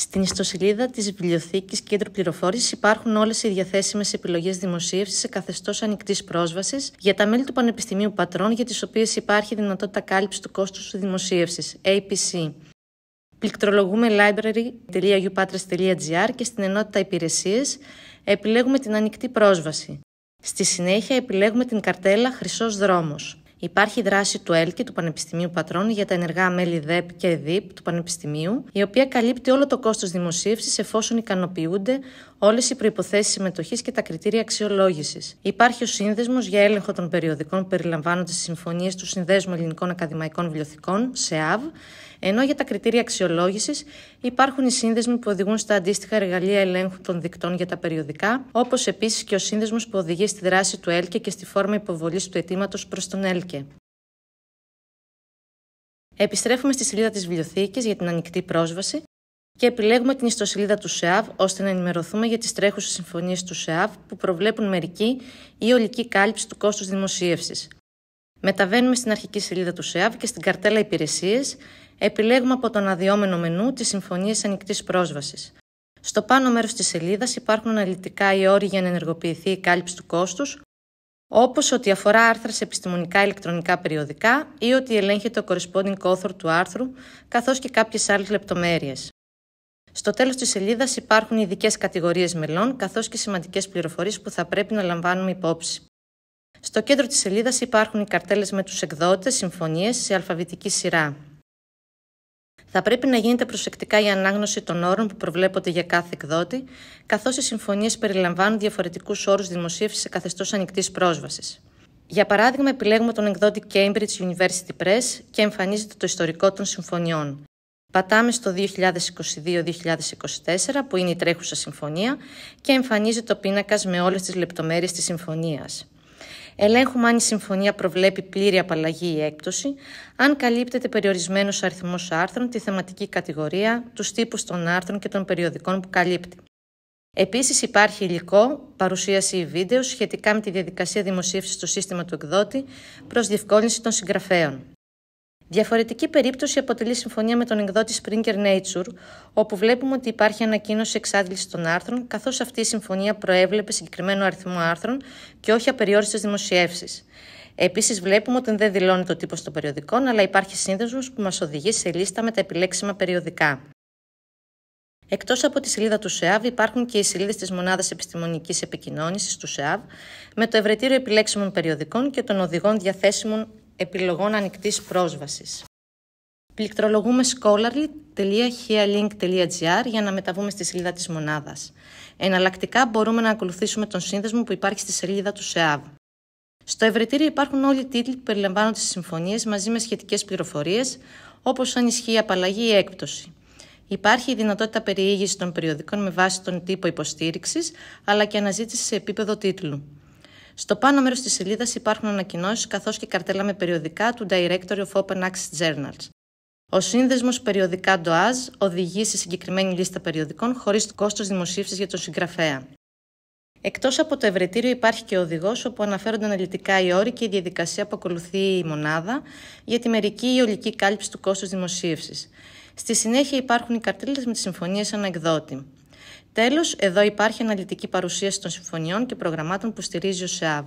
Στην ιστοσελίδα της Βιβλιοθήκης Κέντρου Πληροφόρησης υπάρχουν όλες οι διαθέσιμες επιλογές δημοσίευσης σε καθεστώς ανοιχτής πρόσβασης για τα μέλη του Πανεπιστημίου Πατρών, για τις οποίες υπάρχει δυνατότητα κάλυψης του κόστους δημοσίευσης, APC. Πληκτρολογούμε library.upatres.gr και στην ενότητα Υπηρεσίες επιλέγουμε την ανοιχτή πρόσβαση. Στη συνέχεια επιλέγουμε την καρτέλα Χρυσός Δρόμος. Υπάρχει δράση του ΕΛΚΙ, του Πανεπιστημίου Πατρών, για τα ενεργά μέλη ΔΕΠ και ΔΥΠ του Πανεπιστημίου, η οποία καλύπτει όλο το κόστος δημοσίευσης εφόσον ικανοποιούνται όλες οι προποθέσει συμμετοχής και τα κριτήρια αξιολόγησης. Υπάρχει ο σύνδεσμος για έλεγχο των περιοδικών που περιλαμβάνονται στις συμφωνίες του Συνδέσμου Ελληνικών Ακαδημαϊκών Βιβλιοθηκών, ΣΕΑΒ, ενώ για τα κριτήρια αξιολόγησης υπάρχουν οι σύνδεσμοι που οδηγούν στα αντίστοιχα εργαλεία ελέγχου των δικτών για τα περιοδικά, όπως επίσης και ο σύνδεσμος που οδηγεί στη δράση του ΕΛΚΕ και στη φόρμα υποβολής του αιτήματος προς τον ΕΛΚΕ. Επιστρέφουμε στη σελίδα της βιβλιοθήκης για την ανοιχτή πρόσβαση και επιλέγουμε την ιστοσελίδα του ΣΕΑΒ ώστε να ενημερωθούμε για τις τρέχουσες συμφωνίες του ΣΕΑΒ που προβλέπουν μερική ή ολική κάλυψη του κόστους δημοσίευσης. Μεταβαίνουμε στην αρχική σελίδα του ΣΕΑΒ και στην καρτέλα Υπηρεσίες επιλέγουμε από τον αδειόμενο μενού τις συμφωνίες ανοιχτής πρόσβασης. Στο πάνω μέρος της σελίδας υπάρχουν αναλυτικά οι όροι για να ενεργοποιηθεί η κάλυψη του κόστους, όπως ότι αφορά άρθρα σε επιστημονικά ηλεκτρονικά περιοδικά ή ότι ελέγχεται ο corresponding author του άρθρου, καθώς και κάποιες άλλες λεπτομέρειες. Στο τέλος της σελίδας υπάρχουν ειδικές κατηγορίες μελών, καθώς και σημαντικές πληροφορίες που θα πρέπει να λαμβάνουμε υπόψη. Στο κέντρο της σελίδας υπάρχουν οι καρτέλες με τους εκδότες συμφωνίες σε αλφαβητική σειρά. Θα πρέπει να γίνεται προσεκτικά η ανάγνωση των όρων που προβλέπονται για κάθε εκδότη, καθώς οι συμφωνίες περιλαμβάνουν διαφορετικούς όρους δημοσίευσης σε καθεστώς ανοιχτής πρόσβασης. Για παράδειγμα, επιλέγουμε τον εκδότη Cambridge University Press και εμφανίζεται το ιστορικό των συμφωνιών. Πατάμε στο 2022-2024, που είναι η τρέχουσα συμφωνία, και εμφανίζεται ο πίνακας με όλες τις λεπτομέρειες της συμφωνίας. Ελέγχουμε αν η συμφωνία προβλέπει πλήρη απαλλαγή ή έκπτωση, αν καλύπτεται περιορισμένος αριθμός άρθρων, τη θεματική κατηγορία, τους τύπους των άρθρων και των περιοδικών που καλύπτει. Επίσης, υπάρχει υλικό, παρουσίαση ή βίντεο σχετικά με τη διαδικασία δημοσίευσης στο σύστημα του εκδότη προς διευκόλυνση των συγγραφέων. Διαφορετική περίπτωση αποτελεί συμφωνία με τον εκδότη Springer Nature, όπου βλέπουμε ότι υπάρχει ανακοίνωση εξάντλησης των άρθρων, καθώς αυτή η συμφωνία προέβλεπε συγκεκριμένο αριθμό άρθρων και όχι απεριόριστες δημοσιεύσεις. Επίσης, βλέπουμε ότι δεν δηλώνει το τύπος των περιοδικών, αλλά υπάρχει σύνδεσμος που μας οδηγεί σε λίστα με τα επιλέξιμα περιοδικά. Εκτός από τη σελίδα του ΣΕΑΒ, υπάρχουν και οι σελίδες της Μονάδας Επιστημονικής Επικοινώνησης του ΣΕΑΒ με το ευρετήριο επιλέξιμων περιοδικών και των οδηγών διαθέσιμων επιλογών ανοιχτής πρόσβασης. Πληκτρολογούμε scholarly.healing.gr για να μεταβούμε στη σελίδα της μονάδας. Εναλλακτικά μπορούμε να ακολουθήσουμε τον σύνδεσμο που υπάρχει στη σελίδα του ΣΕΑΒ. Στο ευρετήριο υπάρχουν όλοι οι τίτλοι που περιλαμβάνονται στι συμφωνίες μαζί με σχετικές πληροφορίες, όπως αν ισχύει απαλλαγή η ή έκπτωση. Υπάρχει η δυνατότητα περιήγησης των περιοδικών με βάση τον τύπο υποστήριξης, αλλά και αναζήτηση σε επίπεδο τίτλου. Στο πάνω μέρος της σελίδας υπάρχουν ανακοινώσεις καθώς και καρτέλα με περιοδικά του Directory of Open Access Journals. Ο σύνδεσμος περιοδικά Ντοάζ» οδηγεί σε συγκεκριμένη λίστα περιοδικών χωρίς κόστος δημοσίευσης για τον συγγραφέα. Εκτός από το ευρετήριο, υπάρχει και ο οδηγός όπου αναφέρονται αναλυτικά οι όροι και η διαδικασία που ακολουθεί η μονάδα για τη μερική ή ολική κάλυψη του κόστους δημοσίευσης. Στη συνέχεια υπάρχουν οι καρτέλες με τις συμφωνίες αναεκδότη. Τέλος, εδώ υπάρχει αναλυτική παρουσίαση των συμφωνιών και προγραμμάτων που στηρίζει ο ΣΕΑΒ.